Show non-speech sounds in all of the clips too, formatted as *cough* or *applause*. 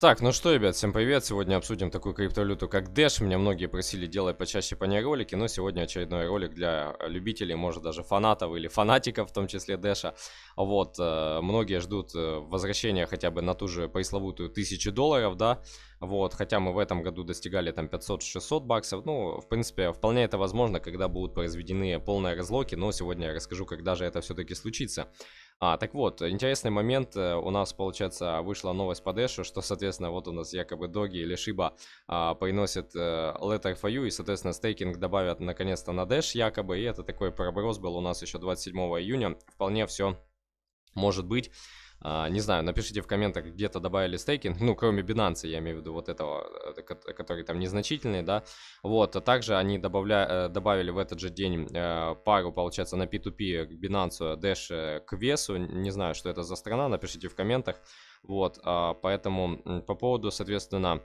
Так, ну что, ребят, всем привет. Сегодня обсудим такую криптовалюту, как Dash. Меня многие просили делать почаще по ней ролики, но сегодня очередной ролик для любителей, может даже фанатов или фанатиков, в том числе Dash. Вот, э, многие ждут э, возвращения хотя бы на ту же пресловутую 1000 долларов, да. Вот, хотя мы в этом году достигали там 500-600 баксов. Ну, в принципе, вполне это возможно, когда будут произведены полные разлоки, но сегодня я расскажу, когда же это все-таки случится. А, так вот, интересный момент. Э, у нас, получается, вышла новость по Дэшу, что, соответственно, вот у нас якобы Доги или Шиба а, приносят а, Letter for You, и, соответственно, стейкинг добавят наконец-то на Dash якобы. И это такой проброс был у нас еще 27 июня. Вполне все может быть. А, не знаю, напишите в комментах, где-то добавили стейкинг, ну, кроме Binance, я имею в виду вот этого, э, который там незначительный, да. Вот, а также они добавля... Э, добавили в этот же день э, пару, получается, на P2P к Binance, Dash к весу, не знаю, что это за страна, напишите в комментах. Вот, а, поэтому по поводу, соответственно,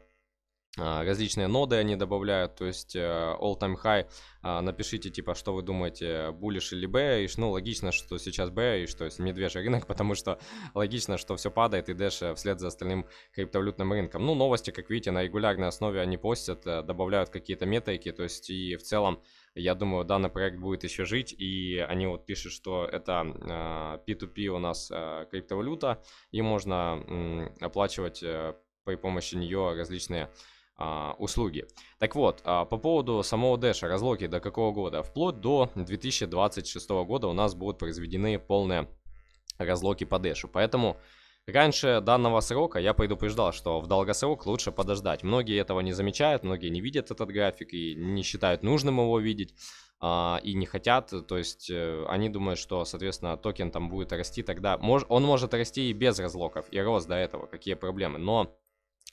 а, различные ноды они добавляют, то есть э, all-time high, а, напишите, типа, что вы думаете, bullish или bearish, ну, логично, что сейчас bearish, то есть медвежий рынок, *laughs* потому что логично, что все падает и дальше э, вслед за остальным криптовалютным рынком. Ну, новости, как видите, на регулярной основе они постят, э, добавляют какие-то метрики, то есть и в целом я думаю, данный проект будет еще жить, и они вот пишут, что это P2P а, у нас криптовалюта, и можно оплачивать при помощи нее различные а, услуги. Так вот, а, по поводу самого Дэша, разлоки до какого года? Вплоть до 2026 года у нас будут произведены полные разлоки по Дэшу. Поэтому раньше данного срока я предупреждал, что в долгосрок лучше подождать. Многие этого не замечают, многие не видят этот график и не считают нужным его видеть а, и не хотят, то есть э, они думают, что, соответственно, токен там будет расти тогда. он может расти и без разлоков, и рост до этого, какие проблемы. Но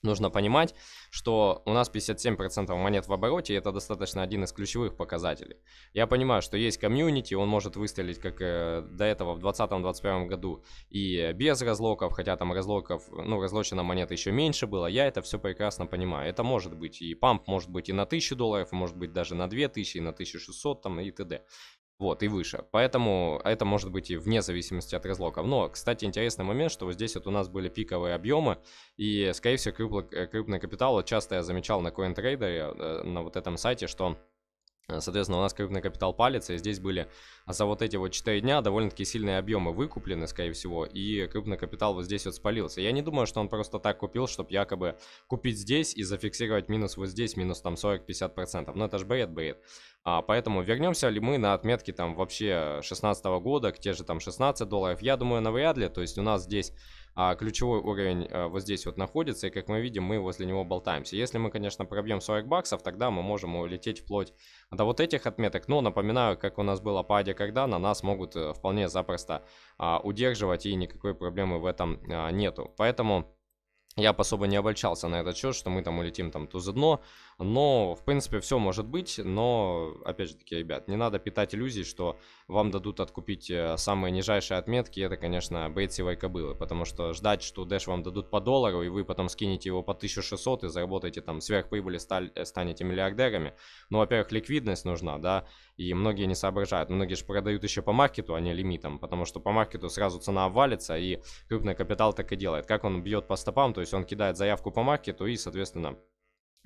Нужно понимать, что у нас 57% монет в обороте, и это достаточно один из ключевых показателей. Я понимаю, что есть комьюнити, он может выстрелить, как э, до этого в 2020-2021 году, и без разлоков, хотя там разлоков, ну, разлочено монет еще меньше было, я это все прекрасно понимаю. Это может быть и памп, может быть и на 1000 долларов, может быть даже на 2000, и на 1600 там и т.д. Вот, и выше. Поэтому это может быть и вне зависимости от разлоков. Но, кстати, интересный момент, что вот здесь вот у нас были пиковые объемы, и, скорее всего, крупный, э, крупный капитал, часто я замечал на CoinTrader, э, на вот этом сайте, что Э, соответственно, у нас крупный капитал палится, и здесь были а за вот эти вот 4 дня довольно-таки сильные объемы выкуплены, скорее всего, и крупный капитал вот здесь вот спалился. Я не думаю, что он просто так купил, чтобы якобы купить здесь и зафиксировать минус вот здесь, минус там 40-50%. Но ну, это же бред, бред. А, поэтому вернемся ли мы на отметки там вообще 16 года, к те же там 16 долларов, я думаю, навряд ли. То есть у нас здесь а, ключевой уровень а, вот здесь вот находится, и как мы видим, мы возле него болтаемся. Если мы, конечно, пробьем 40 баксов, тогда мы можем улететь вплоть до вот этих отметок, но напоминаю, как у нас было паде, когда на нас могут э, вполне запросто а, удерживать, и никакой проблемы в этом а, нету. Поэтому... Я бы особо не обольщался на этот счет, что мы там улетим там туз дно, но, в принципе, все может быть, но, опять же таки, ребят, не надо питать иллюзий, что вам дадут откупить э, самые нижайшие отметки, это, конечно, бейтсевые кобылы, потому что ждать, что дэш вам дадут по доллару, и вы потом скинете его по 1600 и заработаете там сверхприбыли, э, станете миллиардерами, ну, во-первых, ликвидность нужна, да, и многие не соображают. Многие же продают еще по маркету, а не лимитом, потому что по маркету сразу цена валится, и крупный капитал так и делает. Как он бьет по стопам, то есть он кидает заявку по маркету и, соответственно,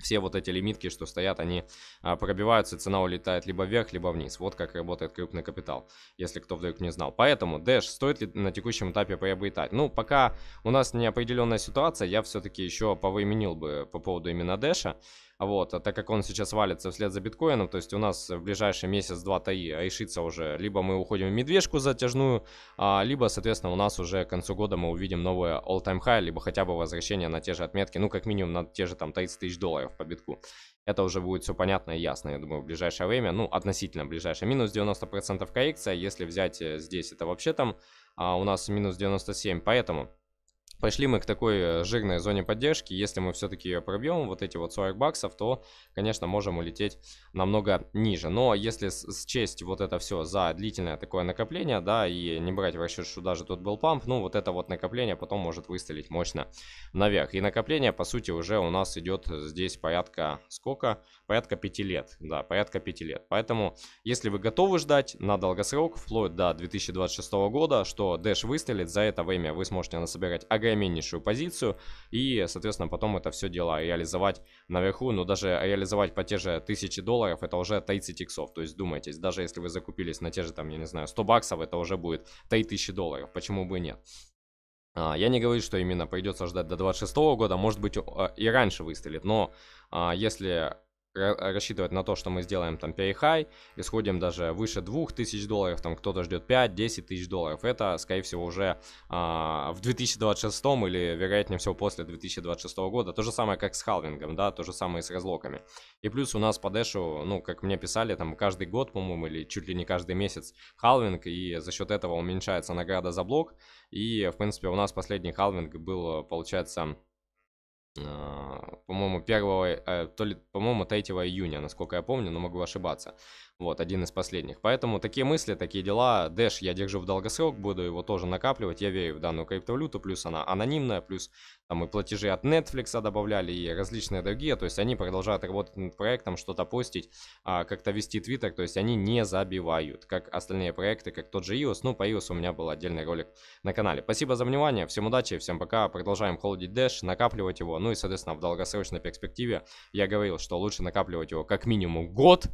все вот эти лимитки, что стоят, они а, пробиваются, цена улетает либо вверх, либо вниз. Вот как работает крупный капитал, если кто вдруг не знал. Поэтому Dash стоит ли на текущем этапе приобретать? Ну, пока у нас неопределенная ситуация, я все-таки еще повыменил бы по поводу именно Dash. Вот, а так как он сейчас валится вслед за биткоином, то есть у нас в ближайший месяц-два таи решится уже, либо мы уходим в медвежку затяжную, а, либо, соответственно, у нас уже к концу года мы увидим новое all-time high, либо хотя бы возвращение на те же отметки, ну, как минимум на те же там 30 тысяч долларов по битку. Это уже будет все понятно и ясно, я думаю, в ближайшее время, ну, относительно ближайшее. Минус 90% коррекция, если взять э, здесь, это вообще там а у нас минус 97, поэтому... Пошли мы к такой э, жирной зоне поддержки. Если мы все-таки ее пробьем, вот эти вот 40 баксов, то, конечно, можем улететь намного ниже. Но если счесть вот это все за длительное такое накопление, да, и не брать в расчет, что даже тут был памп, ну, вот это вот накопление потом может выстрелить мощно наверх. И накопление, по сути, уже у нас идет здесь порядка сколько? Порядка 5 лет, да, порядка 5 лет. Поэтому, если вы готовы ждать на долгосрок, вплоть до 2026 года, что Dash выстрелит, за это время вы сможете насобирать огромное более-меньшую позицию и, соответственно, потом это все дело реализовать наверху, но даже реализовать по те же 1000 долларов это уже 30 иксов, то есть думайтесь, даже если вы закупились на те же там, я не знаю, 100 баксов, это уже будет 3000 долларов, почему бы и нет. А, я не говорю, что именно придется ждать до 26 года, может быть э, и раньше выстрелит, но а, если рассчитывать на то, что мы сделаем там перехай, исходим даже выше 2000 долларов, там кто-то ждет 5-10 тысяч долларов. Это, скорее всего, уже а, в 2026 или, вероятнее всего, после 2026 года. То же самое, как с халвингом, да, то же самое и с разлоками. И плюс у нас по дэшу, ну, как мне писали, там каждый год, по-моему, или чуть ли не каждый месяц халвинг, и за счет этого уменьшается награда за блок. И, в принципе, у нас последний халвинг был, получается, а, по-моему, первого, э, то ли, по-моему, 3 июня, насколько я помню, но могу ошибаться. Вот, один из последних. Поэтому такие мысли, такие дела. Дэш, я держу в долгосрок, буду его тоже накапливать. Я верю в данную криптовалюту, плюс она анонимная, плюс там и платежи от Netflix добавляли, и различные другие. То есть они продолжают работать над проектом, что-то постить, а как-то вести Twitter. То есть они не забивают, как остальные проекты, как тот же iOS. Ну, по iOS у меня был отдельный ролик на канале. Спасибо за внимание, всем удачи, всем пока. Продолжаем холодить Dash, накапливать его. Ну и, соответственно, в долгосрочной перспективе я говорил, что лучше накапливать его как минимум год,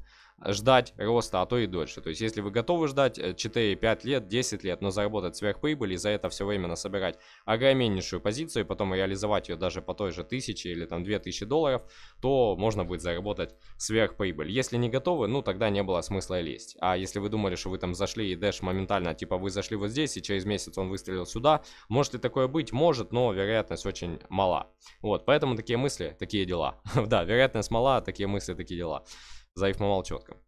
ждать роста, а то и дольше. То есть, если вы готовы ждать 4, э, 5 лет, 10 лет, но заработать сверхприбыль и за это все время насобирать огромнейшую позицию и потом реализовать ее даже по той же тысяче или там 2000 долларов, то можно будет заработать сверхприбыль. Если не готовы, ну тогда не было смысла лезть. А если вы думали, что вы там зашли и дэш моментально, типа вы зашли вот здесь и через месяц он выстрелил сюда, может ли такое быть? Может, но вероятность очень мала. Вот, поэтому такие мысли, такие дела. *laughs* да, вероятность мала, такие мысли, такие дела. Заиф мамал четко.